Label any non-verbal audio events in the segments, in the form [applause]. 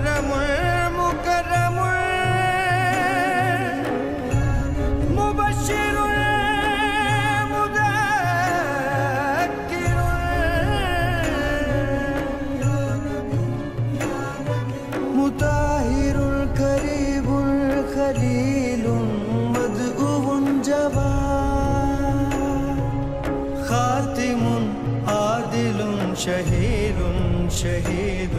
मुकरम मुकरम मुबशिर मुताहिर करीब खलील मदऊ जवा खातिम आदिल शहीद शहीद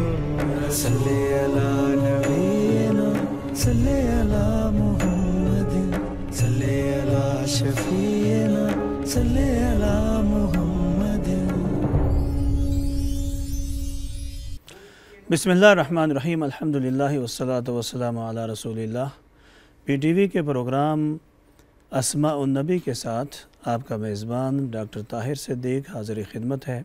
बसमिल्ल रहीम अल्हम्दुलिल्लाह वसलात वसलाम अला रसूलिल्लाह वी के प्रोग्राम असमा नबी के साथ आपका मेज़बान डॉक्टर ताहिर सिद्दीक हाजिर खिदमत है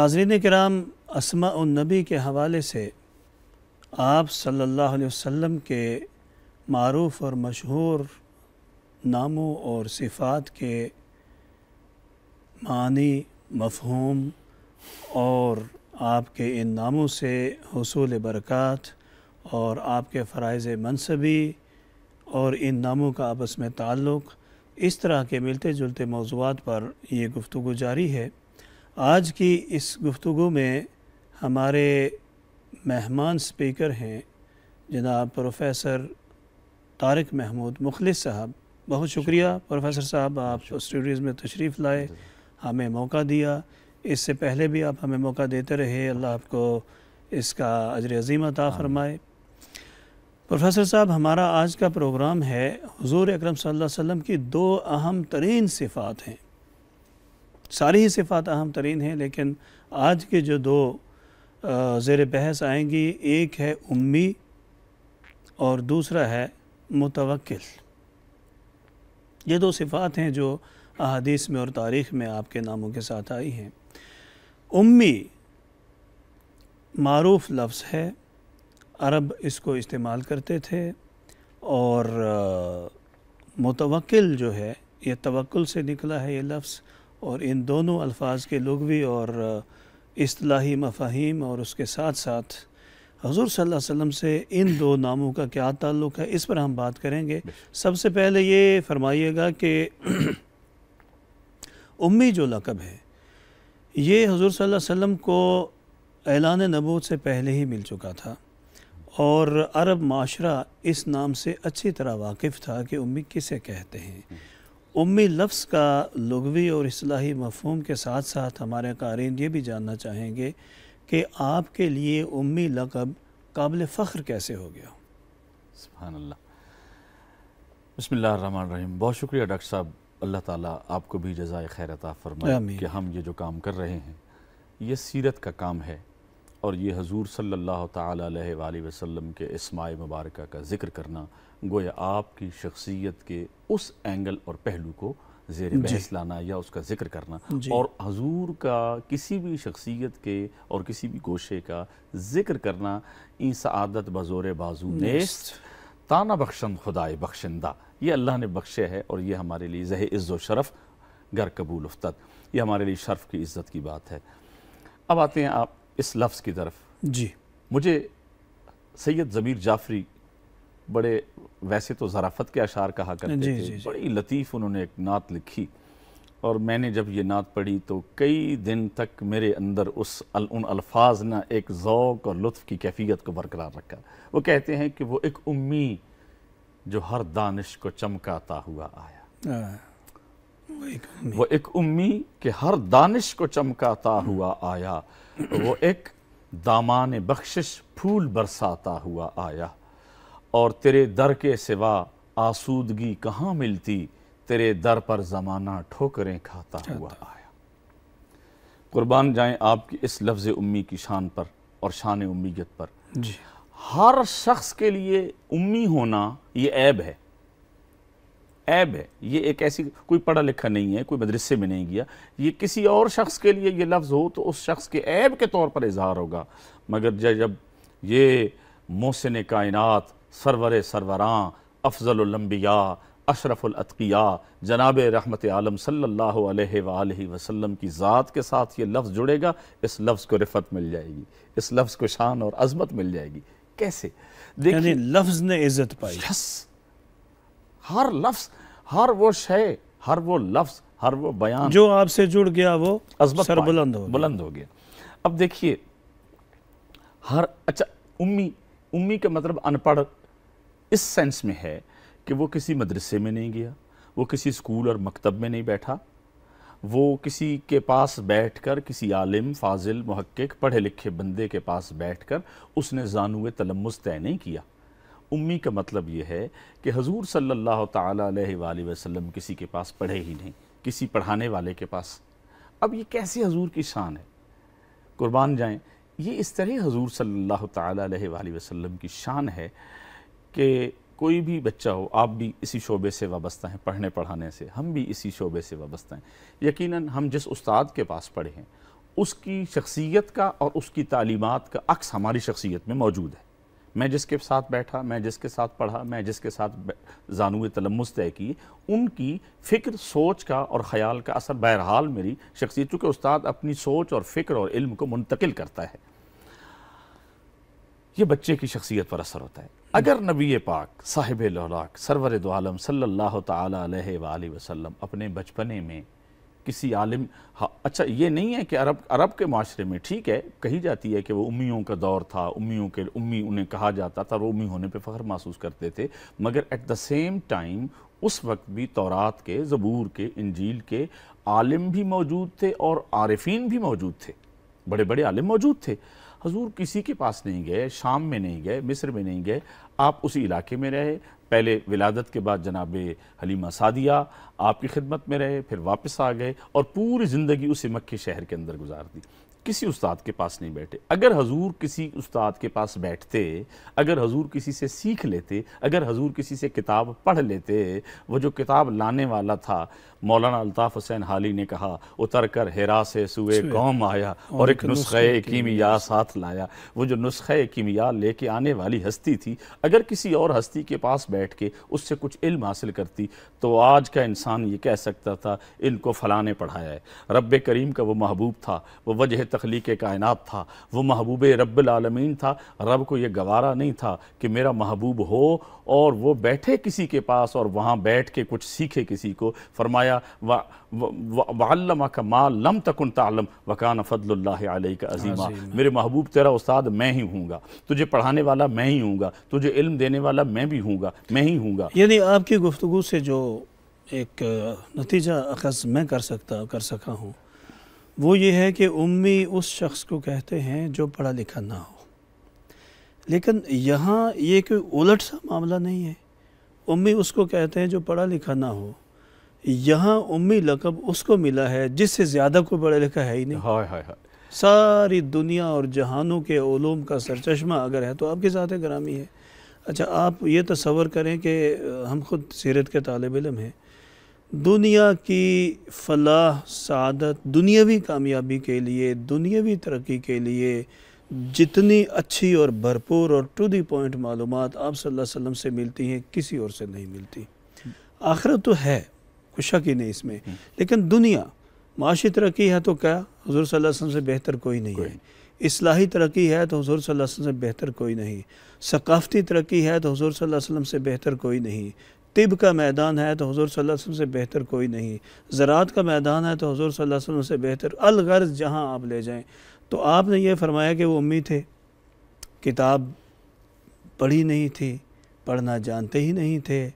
नाजरीन कराम असमा नबी के हवाले से आप सल्लल्लाहु अलैहि वसल्लम के मरूफ़ और मशहूर नामों और सिफ़ात के मानी मफहम और आपके इन नामों से हसूल बरक़ात और आपके फ़रज़ मनसबी और इन नामों का आपस में ताल्लुक़ इस तरह के मिलते जुलते मौजूद पर ये गुफ्तु जारी है आज की इस गुफ्तु में हमारे मेहमान स्पीकर हैं जनाब प्रोफेसर तारक महमूद मुखलिस साहब बहुत शुक्रिया प्रोफेसर साहब आप स्टूडियोज़ में तशरीफ़ लाए हमें मौका दिया इससे पहले भी आप हमें मौका देते रहे अल्लाह आपको इसका अजर अजीम अता फ़रमाए प्रोफेसर साहब हमारा आज का प्रोग्राम है हुजूर अकरम सल्लल्लाहु अलैहि वसल्लम की दो अहम तरीन सिफ़ात हैं सारी ही सिफ़ात अहम तरीन हैं लेकिन आज के जो दो ज़ेर बहस आएंगी एक है उम्मी और दूसरा है मुतवक्किल ये दो सिफ़ात हैं जो अहादीस में और तारीख़ में आपके नामों के साथ आई हैं उम्मी मरूफ लफ्ज़ है अरब इसको इस्तेमाल करते थे और मुतवक्ल जो है ये तवक्ल से निकला है ये लफ्ज़ और इन दोनों अल्फाज के लगवी और असलाही मफाहिम और उसके साथ साथ हजूर सल्लल्लाहु अलैहि वसल्लम से इन दो नामों का क्या ताल्लुक है इस पर हम बात करेंगे सबसे पहले ये फरमाइएगा कि [clears throat] उम्मी जो लकब है ये हजूर सल्ला अलैहि वसल्लम को ऐलान नबूत से पहले ही मिल चुका था और अरब माशरा इस नाम से अच्छी तरह वाकिफ़ था कि उम्मी किसे कहते हैं उम्मी लफ्स का लगवी और असलाही मफहम के साथ साथ हमारे कारीन ये भी जानना चाहेंगे कि आपके लिए उम्मी लकब काबिल फ़ख्र कैसे हो गया सुबहानल्ला बहुत शुक्रिया डॉक्टर साहब अल्लाह ताला आपको भी जजाय खैर अता फरमाए कि हम ये जो काम कर रहे हैं ये सीरत का काम है और ये हजूर सल्लल्लाहु अलैहि वसल्लम के इसमाय मुबारक का जिक्र करना गोया आपकी शख्सियत के उस एंगल और पहलू को जेर बहस लाना या उसका जिक्र करना और हजूर का किसी भी शख्सियत के और किसी भी गोशे का जिक्र करना इन सदत बज़ोर बाजू नेस्त ताना बख्शन खुदाए बख्शिंदा ये अल्लाह ने बख्शे है और ये हमारे लिए जह इज़्ज़ो शरफ़ गर कबूल उफ्त ये हमारे लिए शर्फ़ की इज़्ज़त की बात है अब आते हैं आप इस लफ्ज़ की तरफ जी मुझे सैयद ज़मीर जाफरी बड़े वैसे तो ज़राफ़त के अशार कहा करते जी, थे जी, जी। बड़ी लतीफ़ उन्होंने एक नात लिखी और मैंने जब ये नात पढ़ी तो कई दिन तक मेरे अंदर उस अल, उन अल्फाज ने एक ज़ौक़ और लुत्फ़ की कैफियत को बरकरार रखा वो कहते हैं कि वो एक उम्मी जो हर दानिश को चमकाता हुआ आया आ, वो, एक वो एक उम्मी के हर दानिश को चमकाता हुआ आया वो एक दामान बख्शिश फूल बरसाता हुआ आया और तेरे दर के सिवा आसूदगी कहाँ मिलती तेरे दर पर ज़माना ठोकरें खाता हुआ आया कुर्बान जाए आपकी इस लफ्ज़ उम्मी की शान पर और शान उम्मीद पर जी हर शख्स के लिए उम्मी होना ये ऐब है ऐब है ये एक ऐसी कोई पढ़ा लिखा नहीं है कोई मदरसे में नहीं गया ये किसी और शख्स के लिए ये लफ्ज़ हो तो उस शख्स के ऐब के तौर पर इजहार होगा मगर जब ये मोहसिन कायनत सरवर सरवरा अफजल लंबिया अशरफुलतकिया जनाब रहमत आलम सल्ला वसम की ज़ात के साथ ये लफ्ज़ जुड़ेगा इस लफ्ज़ को रिफत मिल जाएगी इस लफ्ज़ को शान और अजमत मिल जाएगी कैसे देखिए लफ्ज़ ने इज़्ज़त पाई यस हर लफ्ज़ हर वो शय हर वो लफ्ज़ हर वो बयान जो आपसे जुड़ गया वो अजमत सर बुलंद हो बुलंद हो गया अब देखिए हर अच्छा उम्मी उम्मी का मतलब अनपढ़ इस सेंस में है कि वो किसी मदरसे में नहीं गया वो किसी स्कूल और मकतब में नहीं बैठा वो किसी के पास बैठकर किसी आलिम फाजिल महक्क पढ़े लिखे बंदे के पास बैठकर उसने जानू तलमस तय नहीं किया उम्मी का मतलब ये है कि हजूर सल्लल्लाहु अलैहि वसल्लम किसी के पास पढ़े ही नहीं किसी पढ़ाने वाले के पास अब ये कैसे हजूर की शान है कुर्बान जाएं ये इस तरह हजूर सल्लल्लाहु अलैहि वसल्लम की शान है कि कोई भी बच्चा हो आप भी इसी शोबे से वाबस्ता हैं पढ़ने पढ़ाने से हम भी इसी शोबे से वाबस्ता हैं यकीनन हम जिस उस्ताद के पास पढ़े हैं उसकी शख्सियत का और उसकी तालीमत का अक्स हमारी शख्सियत में मौजूद है मैं जिसके साथ बैठा मैं जिसके साथ पढ़ा मैं जिसके साथ जानू तलमस तय की उनकी फ़िक्र सोच का और ख़्याल का असर बहरहाल मेरी शख्सियत चूँकि उस्ताद अपनी सोच और फ़िक्र और इल्म को मुंतकिल करता है ये बच्चे की शख्सियत पर असर होता है अगर नबी पाक साहिब लौलाक सरवर दो आलम सल्लल्लाहु अलैहि वसल्लम अपने बचपने में किसी आलिम हाँ अच्छा ये नहीं है कि अरब अरब के माशरे में ठीक है कही जाती है कि वो उम्मीयों का दौर था उम्मीयों के उम्मी उन्हें कहा जाता था वो उम्मी होने पे फ़ख्र महसूस करते थे मगर एट द सेम टाइम उस वक्त भी तौरात के ज़बूर के इंजील के आलिम भी मौजूद थे और आरफीन भी मौजूद थे बड़े बड़े आलिम मौजूद थे हजूर किसी के पास नहीं गए शाम में नहीं गए मिस्र में नहीं गए आप उसी इलाके में रहे पहले विलादत के बाद जनाब हलीमा सादिया आपकी खिदमत में रहे फिर वापस आ गए और पूरी ज़िंदगी उसी मक्के शहर के अंदर गुजार दी किसी उस्ताद के पास नहीं बैठे अगर हजूर किसी उस्ताद के पास बैठते अगर हजूर किसी से सीख लेते अगर हजूर किसी से किताब पढ़ लेते वो जो किताब लाने वाला था मौलाना अल्ताफ़ हुसैन हाली ने कहा उतर कर हेरा से सुए कौम आया और एक नुस्ख़े कीमिया साथ लाया वो जो नुस्ख़े कीमिया लेके आने वाली हस्ती थी अगर किसी और हस्ती के पास बैठ के उससे कुछ इल्म हासिल करती तो आज का इंसान ये कह सकता था इनको फ़लाने पढ़ाया है रब करीम का वो महबूब था वो वजह तख्लीक कायनात था वह महबूब रबालमीन था रब को यह गवारा नहीं था कि मेरा महबूब हो और वह बैठे किसी के पास और वहाँ बैठ के कुछ सीखे किसी को फरमाया वालम का माँ लम तकन तालम वकान फ़दल का अजीमा मेरे महबूब तेरा उस्ताद मैं ही हूँगा तुझे पढ़ाने वाला मैं ही हूँगा तुझे इल्म देने वाला मैं भी हूँगा मैं ही हूँगा यानी आपकी गुफ्तु से जो एक नतीजा अखज़ मैं कर सकता कर सका हूँ वो ये है कि उम्मी उस शख्स को कहते हैं जो पढ़ा लिखा ना हो लेकिन यहाँ ये कोई उलट सा मामला नहीं है उम्मी उसको कहते हैं जो पढ़ा लिखा ना हो यहाँ उम्मी लकब उसको मिला है जिससे ज़्यादा कोई पढ़ा लिखा है ही नहीं हाय हाय हाय सारी दुनिया और जहानों के ओलूम का सरचश्मा अगर है तो आपके साथ ग्रामी है अच्छा आप ये तस्वर करें कि हम खुद सीरत के तालब इलम हैं दुनिया की फलाह सदत दुनियावी कामयाबी के लिए दुनियावी तरक्की के लिए जितनी अच्छी और भरपूर और टू दी पॉइंट मालूम आप वसल्लम से मिलती हैं किसी और से नहीं मिलती आखिरत तो है कुछ शक ही नहीं इसमें हम्म। लेकिन दुनिया माशी तरक्की है तो क्या हजूर वसल्लम से बेहतर कोई नहीं कोई। है इसलाही तरक्की है तो हजूर वसल्लम से बेहतर कोई नहीं सकाफ़ती तरक्की है तो हजूर वसल्लम से बेहतर कोई नहीं तिब का मैदान है तो हजूर सल्लल्लाहु से बेहतर कोई नहीं ज़रात का मैदान है तो हजूर सल्ला से बेहतर अलगर्ज जहाँ आप ले जाएँ तो आपने ये फरमाया कि वो उम्मीद थे किताब पढ़ी नहीं थी पढ़ना जानते ही नहीं थे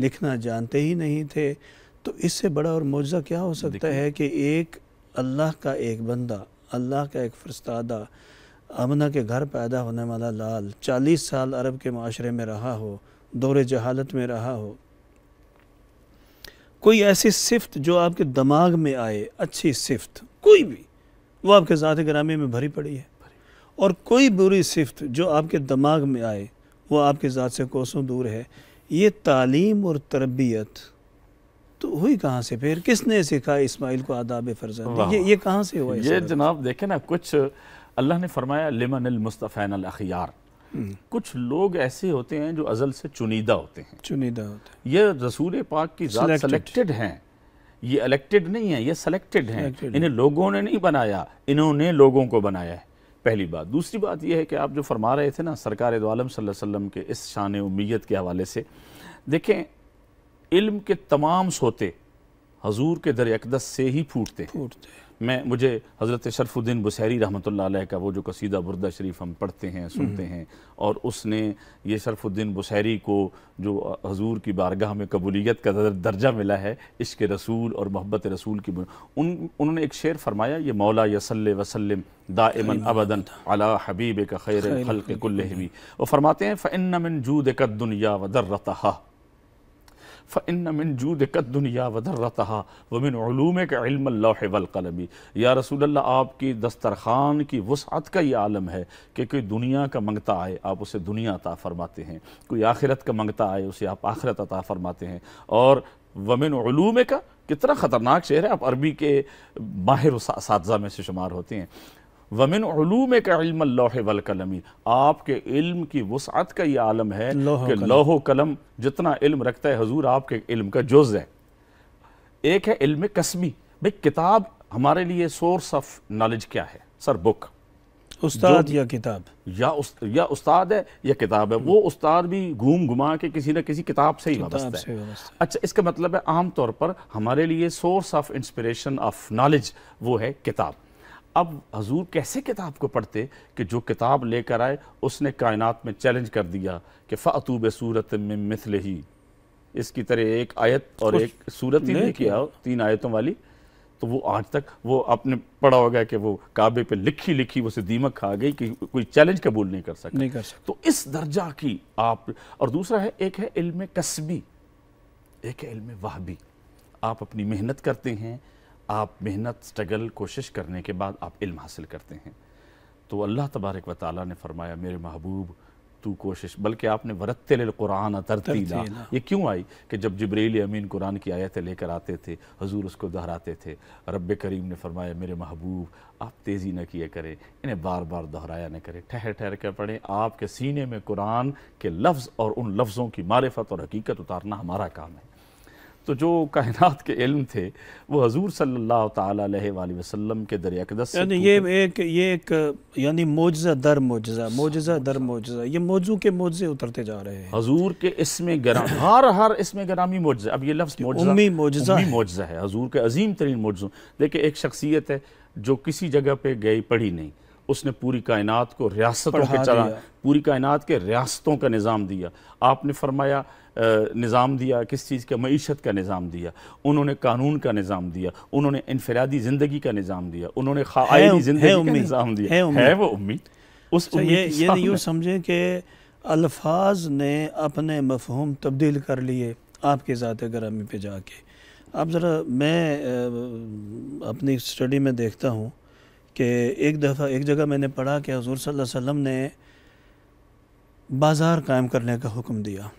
लिखना जानते ही नहीं थे तो इससे बड़ा और मुआवजा क्या हो सकता है कि एक अल्लाह का एक बंदा अल्लाह का एक फरस्तादा अमना के घर पैदा होने वाला लाल चालीस साल अरब के माशरे में रहा हो दौर जहालत में रहा हो कोई ऐसी सिफ्त जो आपके दिमाग में आए अच्छी सिफ्त कोई भी वो आपके ज़ात ग्रामी में भरी पड़ी है और कोई बुरी सिफ्त जो आपके दिमाग में आए वो आपके ज़ात से कोसों दूर है ये तालीम और तरबियत तो हुई कहाँ से फिर किसने सीखा इस्माइल को आदाब फ़र्जा ये ये कहाँ से हुआ ये जनाब देखे ना कुछ अल्लाह ने फरमाया लिमन अलमुस्तफ़ैन अखियार कुछ लोग ऐसे होते हैं जो अजल से चुनीदा होते हैं चुनीदा होते हैं ये रसूल पाक की सिलेक्टेड सेलेक्टेड हैं ये इलेक्टेड नहीं है ये सिलेक्टेड हैं इन्हें लोगों ने नहीं बनाया इन्होंने लोगों को बनाया है पहली बात दूसरी बात यह है कि आप जो फरमा रहे थे ना सरकार दोम वसल्लम के इस शान उम्मीद के हवाले से देखें इल्म के तमाम सोते हजूर के दरअकदस से ही फूटते फूटते मैं मुझे हज़रत शरफुद्दीन बसैरी रहमत का वो जो कसीदा बुरदा शरीफ हम पढ़ते हैं सुनते हम्म। हैं और उसने ये शरफुद्दीन बसैरी को जो हजूर की बारगाह में कबूलियत का दर्जा मिला है इश्क रसूल और मोहब्बत रसूल की उन उन्होंने एक शेर फरमाया ये मौला यसल वसलम दामन अबदन अला हबीब का खैर हल्क कुल्लवी वो फरमाते हैं फ़िन जूद दुनिया वदर रहा फ़िन मिन जूद दुनिया वदर्रतहा वमिन ूम का या रसूल आपकी दस्तरखान की वसअत का ये आलम है कि कोई दुनिया का मंगता आए आप उसे दुनिया अता फ़रमाते हैं कोई आखिरत का मंगता आए उसे आप आखिरत अता फ़रमाते हैं और वमिन का कितना ख़तरनाक शहर है आप अरबी के माहिर इस में से शुमार होते हैं वमिन उलूम का इल्म लोहे वल आपके इल्म की वसअत का ये आलम है कि लोहो कलम जितना इल्म रखता है हजूर आपके इल्म का जुज़ है एक है इल्म कस्बी भाई किताब हमारे लिए सोर्स ऑफ नॉलेज क्या है सर बुक उस्ताद या किताब या उस, या उस्ताद है या किताब है वो हम्म। उस्ताद भी घूम घुमा के किसी ना किसी किताब से ही वाबस्ता है अच्छा इसका मतलब है आम तौर पर हमारे लिए source of inspiration of knowledge वो है किताब अब हजूर कैसे किताब को पढ़ते कि जो किताब लेकर आए उसने कायनात में चैलेंज कर दिया कि फ़ातूब सूरत में मिथल ही इसकी तरह एक आयत और एक सूरत ही नहीं किया तीन आयतों वाली तो वो आज तक वो आपने पढ़ा होगा कि वो काबे पे लिखी लिखी उसे दीमक खा गई कि कोई चैलेंज कबूल नहीं कर सकता नहीं कर सकता तो इस दर्जा की आप और दूसरा है एक है इल्म कस्बी एक है इल्म वाहबी आप अपनी मेहनत करते हैं आप मेहनत स्ट्रगल कोशिश करने के बाद आप इल्म हासिल करते हैं तो अल्लाह तबारक व ताली ने फरमाया मेरे महबूब तू कोशिश बल्कि आपने वरतल कुरान तरतीला ये क्यों आई कि जब जबरील अमीन कुरान की आयतें लेकर आते थे हजूर उसको दोहराते थे रब करीम ने फरमाया मेरे महबूब आप तेज़ी न किए करें इन्हें बार बार दोहराया न करें ठहर ठहर कर पढ़ें आपके सीने में कुरान के लफ्ज़ और उन लफ्ज़ों की मारफत और हकीकत उतारना हमारा काम है तो जो कायनात के इल्म थे वो हजूर सल्लल्लाहु अलैहि वसल्लम के दरिया दस यानी ये एक ये एक यानी मोजा दर मोजा मोजा दर मोजा ये मौजू के मोजे उतरते जा रहे हैं हजूर के इसमें गराम हर हर इसमें गरामी मोजा अब ये लफ्ज़ उम्मी मोजा मोजा है हजूर के अजीम तरीन मोजों देखिए एक शख्सियत है जो किसी जगह पर गई पढ़ी नहीं उसने पूरी कायनात को रियासतों के चला पूरी कायनात के रियासतों का निज़ाम दिया आपने फरमाया निज़ाम दिया किस चीज़ का मीशत का निज़ाम दिया उन्होंने कानून का निज़ाम दिया उन्होंने इनफरादी ज़िंदगी का निज़ाम दिया उन्होंने ज़िंदगी का निज़ाम दिया है, वो उम्मीद उस अच्छा, ये ये तो यूँ कि अल्फाज ने अपने मफहम तब्दील कर लिए आपके ज़ात गरामी पे जाके अब ज़रा मैं अपनी स्टडी में देखता हूँ कि एक दफ़ा एक जगह मैंने पढ़ा कि हजूर सल्लम ने बाज़ार कायम करने का हुक्म दिया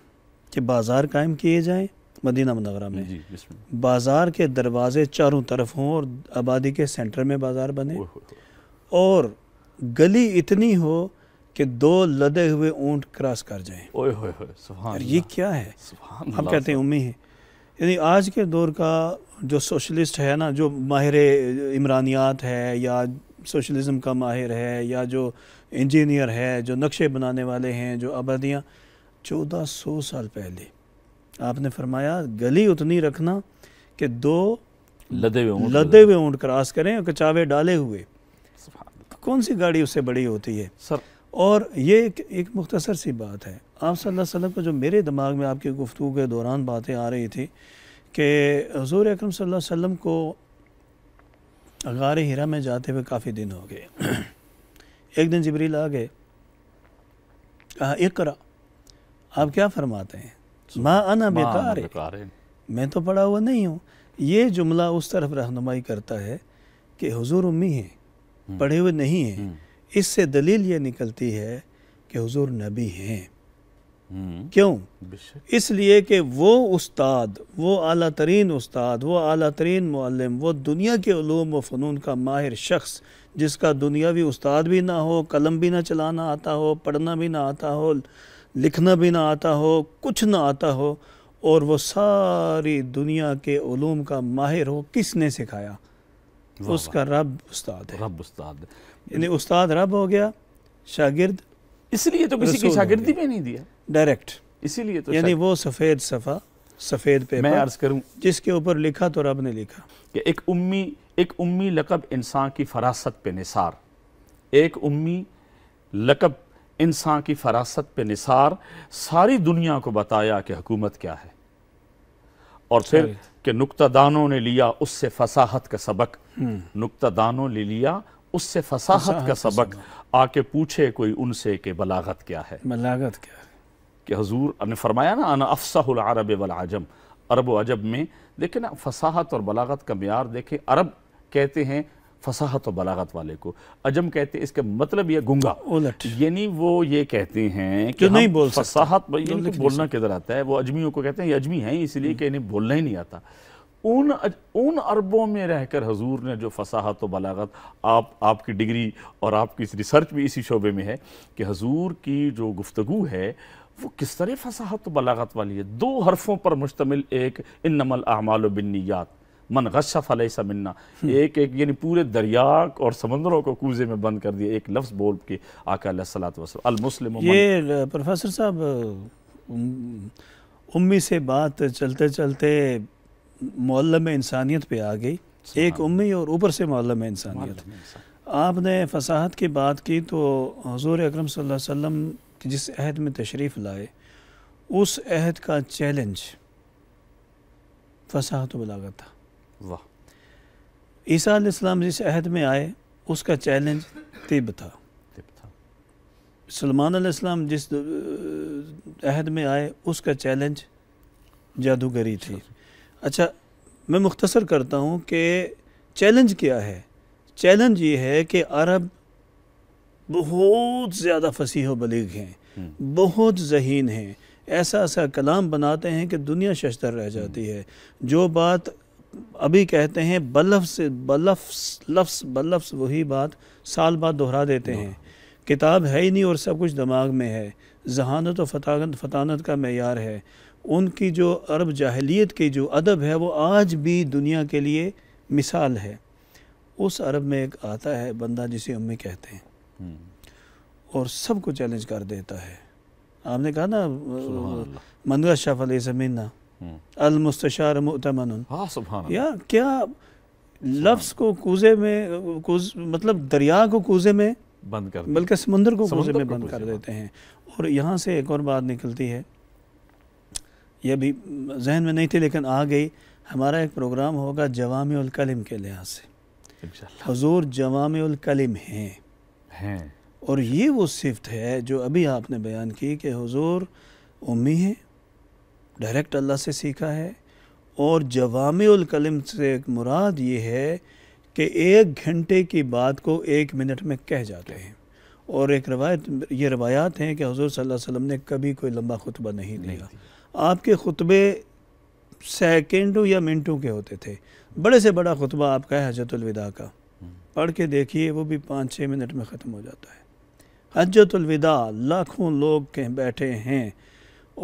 कि बाज़ार कायम किए जाएँ मदीना मनवरा में बाज़ार के दरवाज़े चारों तरफ हों और आबादी के सेंटर में बाज़ार बने और गली इतनी हो कि दो लदे हुए ऊंट क्रॉस कर जाएं ओए होए होए सुभान ये क्या है हम कहते हैं उम्मी है यानी आज के दौर का जो सोशलिस्ट है ना जो माहिर इमरानियात है या सोशलिज़म का माहिर है या जो इंजीनियर है जो नक्शे बनाने वाले हैं जो आबादियाँ चौदह सौ साल पहले आपने फरमाया गली उतनी रखना कि दो लदे हुए लदे हुए ऊँट क्रॉस करें और कचावे डाले हुए कौन सी गाड़ी उससे बड़ी होती है सर और ये एक, एक मुख्तसर सी बात है आप वसल्लम का जो मेरे दिमाग में आपकी गुफ्तु के दौरान बातें आ रही थी कि हजूर अक्रम सम को गार हिरा में जाते हुए काफ़ी दिन हो गए एक दिन जबरील आ गए कहा एक करा आप क्या फरमाते हैं माँ आना बेकार है मैं तो पढ़ा हुआ नहीं हूँ ये जुमला उस तरफ रहनुमाई करता है कि हजूर उम्मी हैं हम्म। पढ़े हुए नहीं हैं हम्म। इससे दलील ये निकलती है कि हजूर नबी हैं हम्म। क्यों इसलिए कि वो उस्ताद वो अला तरीन उस्ताद वो अला तरीन मलम वो दुनिया के ूम व फ़नून का माहिर शख्स जिसका दुनियावी उस्ताद भी ना हो कलम भी ना चलाना आता हो पढ़ना भी ना आता हो लिखना भी ना आता हो कुछ ना आता हो और वो सारी दुनिया के ूम का माहिर हो किसने सिखाया उसका रब उस्ताद है रब उस्ताद यानी उस्ताद रब हो गया शागिर्द इसलिए तो किसी की शागिर्दी में नहीं दिया डायरेक्ट इसीलिए तो यानी वो सफ़ेद सफ़ा सफ़ेद पे मैं अर्ज करूं जिसके ऊपर लिखा तो रब ने लिखा कि एक उम्मी एक उम्मी लकब इंसान की फरासत पे निसार एक उम्मी लकब इंसान की फरासत पे निसार सारी दुनिया को बताया कि हुकूमत क्या है और फिर कि दानों ने लिया उससे फसाहत का सबक हम्म। दानों ने लिया उससे फसाहत का सबक आके पूछे कोई उनसे कि बलागत क्या है बलागत क्या है कि हजूर ने फरमाया ना अना अफसाहुल अरब वल आजम अरब व अजब में देखे ना फसाहत और बलागत का मैार देखे अरब कहते हैं फसाहत और बलागत वाले को अजम कहते हैं इसका मतलब यह गुंगा यानी वो ये कहते हैं कि नहीं बोल फसाहत बोलना किधर आता है वो अजमियों को कहते हैं ये अजमी हैं इसलिए हम्म। कि इन्हें बोलना ही नहीं आता उन उन अरबों में रहकर हजूर ने जो फसाहत व बलागत आप आपकी डिग्री और आपकी रिसर्च भी इसी शोबे में है कि हजूर की जो गुफ्तु है वो किस तरह फसाहत बलागत वाली है दो हरफों पर मुश्तमिल एक इन नमल अमाल बिन्नीयात मन गशा फलई समन्ना हम्म। एक एक यानी पूरे दरिया और समंदरों को कूजे में बंद कर दिया एक लफ्ज़ बोल के आका सलातमसलम ये प्रोफेसर साहब उम्मी से बात चलते चलते मोलम इंसानियत पे आ गई एक उम्मी और ऊपर से मोलम इंसानियत आपने फसाहत की बात की तो हजूर अक्रम सल्लम कि जिस अहद में तशरीफ़ लाए उस अहद का चैलेंज फसाहत तो बलागत था वाह ईसा इस्लाम जिस अहद में आए उसका चैलेंज तिब था सलमान अलैहिस्सलाम जिस अहद में आए उसका चैलेंज जादूगरी थी अच्छा मैं मुख्तसर करता हूँ कि चैलेंज क्या है चैलेंज ये है कि अरब बहुत ज़्यादा फसीह बलीग हैं बहुत जहीन हैं ऐसा ऐसा कलाम बनाते हैं कि दुनिया शशतर रह जाती है जो बात अभी कहते हैं बलफ से बलफ्स लफ्स बलफ्स वही बात साल बाद दोहरा देते हैं किताब है ही नहीं और सब कुछ दिमाग में है जहानत और फतानत फतानत का मैार है उनकी जो अरब जाहलीत की जो अदब है वो आज भी दुनिया के लिए मिसाल है उस अरब में एक आता है बंदा जिसे उम्मी कहते हैं हम्म। और सबको चैलेंज कर देता है आपने कहा ना मनगा शाह जमीना हम्म। अलमुस्तार मतमन हाँ, यार क्या लफ्स को कूजे में कुछ मतलब दरिया को कूजे में बंद कर बल्कि समुंदर को कूजे में बंद कर देते हैं और यहाँ से एक और बात निकलती है यह भी जहन में नहीं थी लेकिन आ गई हमारा एक प्रोग्राम होगा जवाम के लिहाज से हजूर जवाम हैं और ये वो सिफ्त है जो अभी आपने बयान की कि हुजूर उम्मी है डायरेक्ट अल्लाह से सीखा है और जवाम कलम से एक मुराद ये है कि एक घंटे की बात को एक मिनट में कह जाते हैं और एक रवायत ये रवायात हैं कि हजूर सल्लम ने कभी कोई लंबा खुतबा नहीं दिया आपके खुतबे सेकेंडों या मिनटों के होते थे बड़े से बड़ा खुतबा आपका है हजरतलविदा का हम्म। पढ़ के देखिए वो भी पाँच छः मिनट में ख़त्म हो जाता है हजतुलविदा लाखों लोग कह बैठे हैं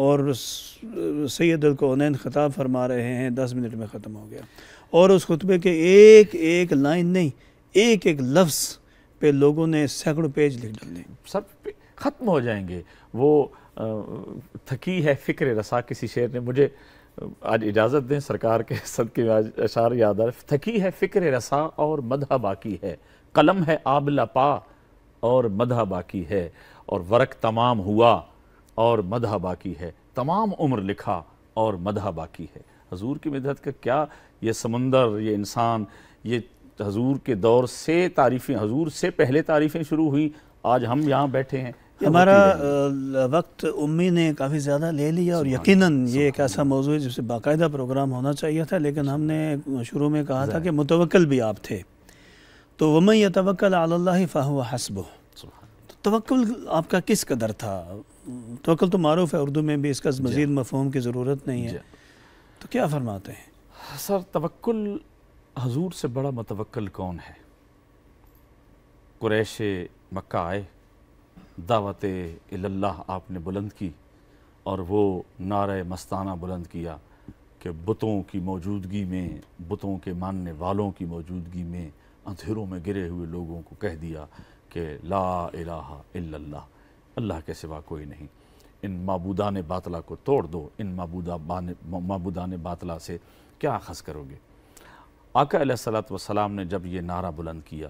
और सैदुलकोनैन ख़ताब फरमा रहे हैं दस मिनट में ख़त्म हो गया और उस खुतबे के एक एक लाइन नहीं एक एक लफ्ज़ पे लोगों ने सैकड़ों पेज लिख डाले सब ख़त्म हो जाएंगे वो थकी है फ़िक्र रसा किसी शेर ने मुझे आज इजाज़त दें सरकार के [laughs] सद के अशार याद आ थकी है फ़िक्र रसा और मदह बाकी है कलम है आबला पा और मदह बाकी है और वर्क तमाम हुआ और मदह बाकी है तमाम उम्र लिखा और मदह बाकी है हजूर की मदहत का क्या ये समंदर ये इंसान ये हजूर के दौर से तारीफ़ें हजूर से पहले तारीफ़ें शुरू हुई आज हम यहाँ बैठे हैं हमारा वक्त उम्मी ने काफ़ी ज़्यादा ले लिया और यकीनन ये एक ऐसा मौजू है जिससे बाकायदा प्रोग्राम होना चाहिए था लेकिन हमने शुरू में कहा था कि मुतवक्ल भी आप थे तो वमैतवक्ल अल्लाह फ़ाह हसबू तवक्ल आपका किस कदर था तवक्ल तो मारूफ है उर्दू में भी इसका मज़ीद मफहम की ज़रूरत नहीं है तो क्या फरमाते हैं सर तवक्ल हजूर से बड़ा मतवक्ल कौन है कुरैश मक्का आए दावत अल्लाह आपने बुलंद की और वो नारा मस्ताना बुलंद किया कि बुतों की मौजूदगी में बुतों के मानने वालों की मौजूदगी में अंधेरों में गिरे हुए लोगों को कह दिया कि ला अल्लाह अल्लाह के सिवा कोई नहीं इन ने बातला को तोड़ दो इन मबूदा ने बातला से क्या खस करोगे आका सलात वसलाम ने जब ये नारा बुलंद किया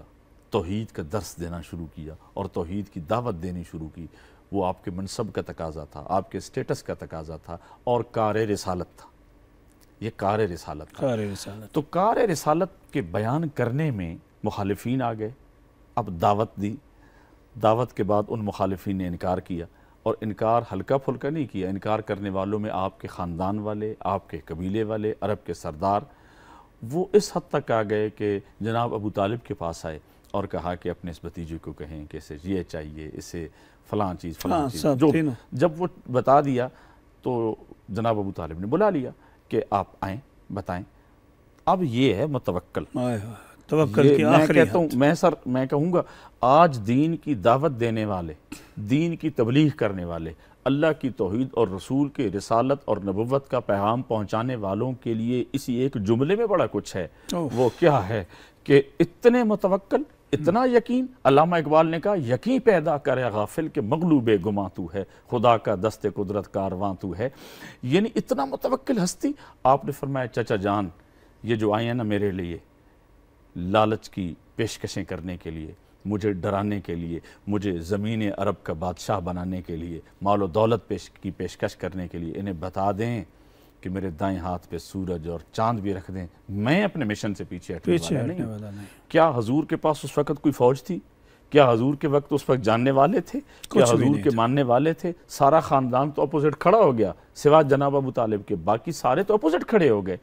तोहद का दर्स देना शुरू किया और तोहद की दावत देनी शुरू की वो आपके मनसब का तकाजा था आपके स्टेटस का तकाजा था और कार रसालत था ये कार रसालत था कार रसालत तो कार रसालत के बयान करने में मुखालफी आ गए अब दावत दी दावत के बाद उन मुखालफी ने इनकार किया और इनकार हल्का फुल्का नहीं किया इनकार करने वालों में आपके ख़ानदान वाले आपके कबीले वाले अरब के सरदार वो इस हद तक आ गए कि जनाब अबू तालिब के पास आए और कहा कि अपने इस भतीजे को कहें कि इसे ये चाहिए इसे फ़लाँ चीज़ फ़लाँ चीज़ जो जब वो बता दिया तो जनाब अबू तालिब ने बुला लिया कि आप आएँ बताएँ अब ये है मुतवक्ल मैं कहता हूँ मैं सर मैं कहूँगा आज दीन की दावत देने वाले दीन की तबलीग करने वाले अल्लाह की तोहद और रसूल के रसालत और नबूत का पैगाम पहुँचाने वालों के लिए इसी एक जुमले में बड़ा कुछ है वो क्या है कि इतने मुतवक्ल इतना यकीन अलामा इकबाल ने कहा यकीन पैदा करे गाफिल के मगलूब गुमा तू है खुदा का दस्त कुदरत कारवां तू है यानी इतना मुतवक्ल हस्ती आपने फरमाया चचा जान ये जो आए हैं ना मेरे लिए लालच की पेशकशें करने के लिए मुझे डराने के लिए मुझे ज़मीन अरब का बादशाह बनाने के लिए मालो दौलत पेश की पेशकश करने के लिए इन्हें बता दें कि मेरे दाएं हाथ पे सूरज और चांद भी रख दें मैं अपने मिशन से पीछे हटने वाला नहीं, नहीं। क्या हजूर के पास उस वक़्त कोई फ़ौज थी क्या हजूर के वक्त उस वक्त जानने वाले थे क्या हजूर के मानने वाले थे सारा ख़ानदान तो अपोजिट खड़ा हो गया सिवा जनाब अबू तालिब के बाकी सारे तो अपोजिट खड़े हो गए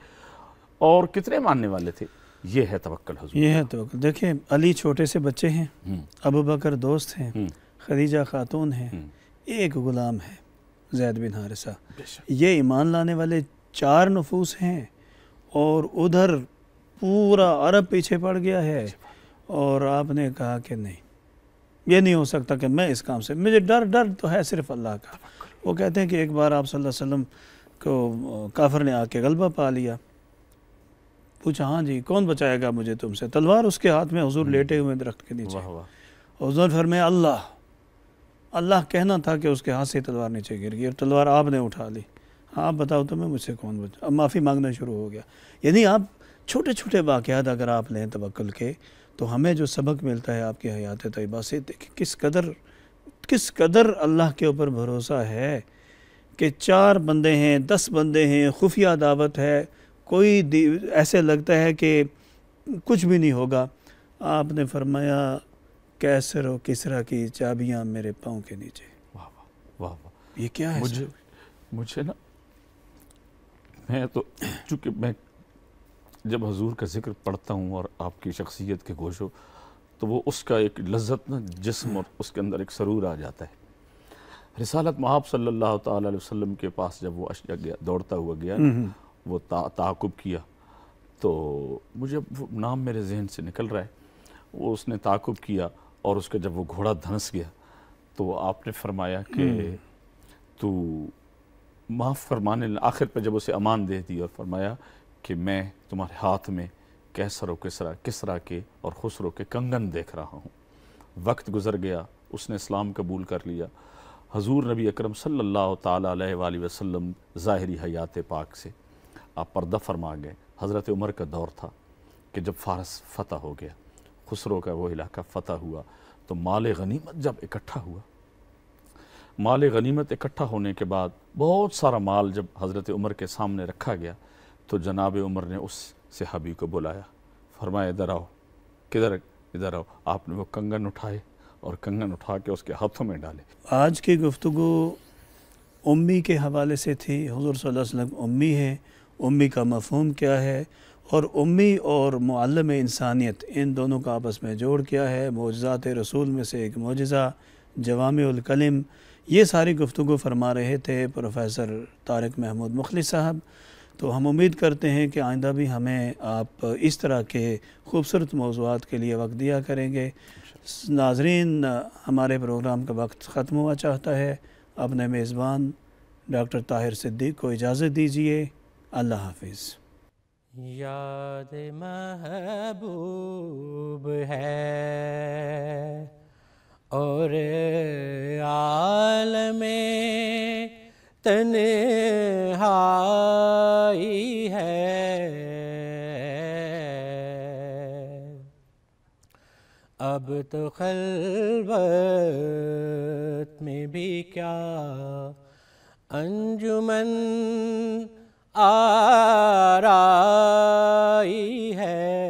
और कितने मानने वाले थे ये है तवक्ल हजूर ये है तवक्ल देखिए अली छोटे से बच्चे हैं हम्म। अबू बकर दोस्त हैं हम्म। खदीजा खातून हैं हम्म। एक गुलाम है जैद बिन हारसा ये ईमान लाने वाले चार नफूस हैं और उधर पूरा अरब पीछे पड़ गया है और आपने कहा कि नहीं ये नहीं हो सकता कि मैं इस काम से मुझे डर डर तो है सिर्फ अल्लाह का वो कहते हैं कि एक बार आप सल्लल्लाहु अलैहि वसल्लम को काफर ने आके गलबा पा लिया पूछा हाँ जी कौन बचाएगा मुझे तुमसे तलवार उसके हाथ में हजूर हम्म। लेटे हुए दरख्त के नीचे हजूर फरमे अल्लाह अल्लाह कहना था कि उसके हाथ से तलवार नीचे गिर गई और तलवार आपने उठा ली हाँ आप बताओ तो मैं मुझसे कौन बचा अब माफ़ी मांगना शुरू हो गया यदि आप छोटे छोटे वाक़ात अगर आप लें तबक्ल के तो हमें जो सबक मिलता है आपकी हयात तयबा से देखिए किस कदर किस कदर अल्लाह के ऊपर भरोसा है कि चार बंदे हैं दस बंदे हैं खुफिया दावत है कोई ऐसे लगता है कि कुछ भी नहीं होगा आपने फरमाया कैसर और किसरा की चाबियाँ मेरे पाँव के नीचे वाह वाह वाह वाह ये क्या है मुझे मुझे ना मैं तो चूँकि मैं जब हजूर का जिक्र पढ़ता हूँ और आपकी शख्सियत के गोशो तो वो उसका एक लज्जत ना जिसम और उसके अंदर एक सरूर आ जाता है रिसालत महाब सल्लल्लाहु अलैहि वसल्लम के पास जब वो अश गया दौड़ता हुआ गया हम्म, हम्म। वो ताकुब किया तो मुझे नाम मेरे जहन से निकल रहा है वो उसने ताकुब किया और उसका जब वो घोड़ा धनस गया तो आपने फरमाया कि हम्म। तू माफ़ फरमाने आखिर पर जब उसे अमान दे दी और फरमाया कि मैं तुम्हारे हाथ में कैसर व किसरा किसरा के और खुसरो के कंगन देख रहा हूँ वक्त गुजर गया उसने इस्लाम कबूल कर लिया हजूर नबी अक्रम सल्ला अलैहि ज़ाहरी हयात पाक से आप पर्दा फरमा गए हज़रत उमर का दौर था कि जब फारस फतह हो गया खुसरो का वो इलाका फतह हुआ तो माल गनीमत जब इकट्ठा हुआ माल गनीमत इकट्ठा होने के बाद बहुत सारा माल जब हज़रत उमर के सामने रखा गया तो जनाब उमर ने उस सहाबी को बुलाया फरमाया इधर आओ किधर इधर आओ आपने वो कंगन उठाए और कंगन उठा के उसके हाथों में डाले आज की गुफ्तु उम्मी के हवाले से थी हजूर सल्लम उम्मी है उम्मी का मफहम क्या है और उम्मी और मालम इंसानियत इन दोनों का आपस में जोड़ क्या है मोजात रसूल में से एक मोजा जवाम ये सारी गुफ्तु फरमा रहे थे प्रोफेसर तारक महमूद मुखल साहब तो हम उम्मीद करते हैं कि आइंदा भी हमें आप इस तरह के खूबसूरत मौजूद के लिए वक्त दिया करेंगे नाजरीन हमारे प्रोग्राम का वक्त ख़त्म हुआ चाहता है अपने मेज़बान डॉक्टर ताहिर सिद्दीक को इजाज़त दीजिए अल्लाह हाफिज़ याद महबूब है और आल में तन है अब तो खलबत में भी क्या अंजुमन आराई है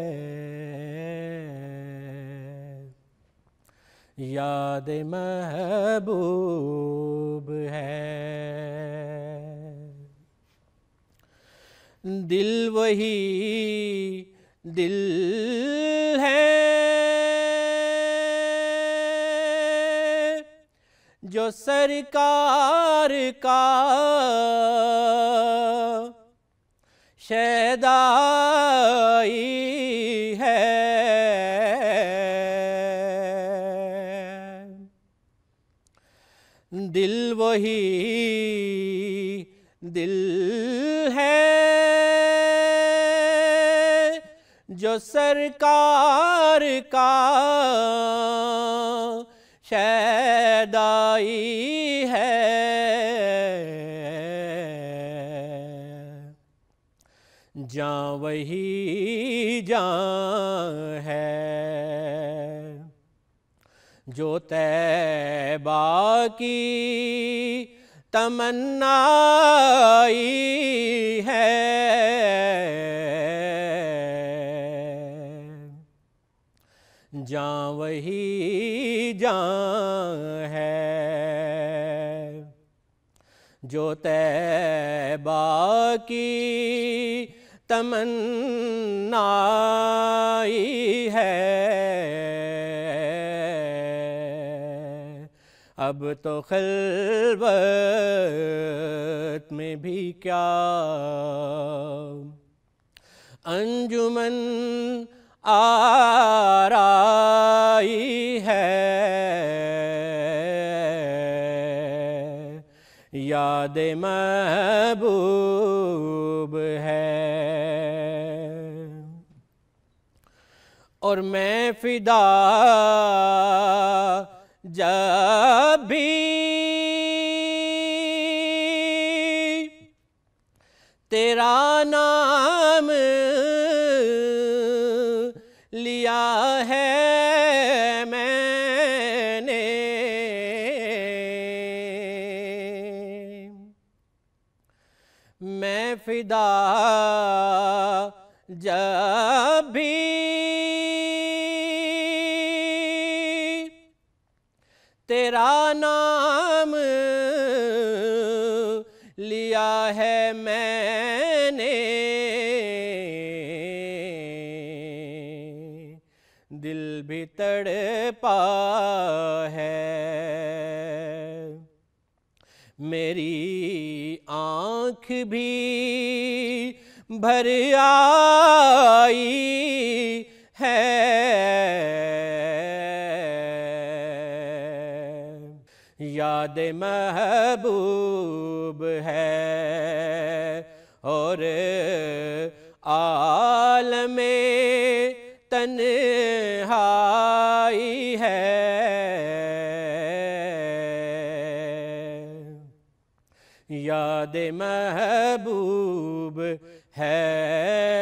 याद महबूब है दिल वही दिल है जो सरकार का शेदाई है दिल वही दिल है जो सरकार का शेदाई है जा वही जा है जो तैबा की तमन्नाई है जा वही जा है जो तैबा की तमन्नाई है अब तो खलबत में भी क्या अंजुमन आराई है याद महबू और मैं फिदा जब भी तेरा नाम लिया है मैंने दिल भी तड़पा है मेरी आँख भी भर आई है याद महबूब है और तन तन्हाई है याद महबूब है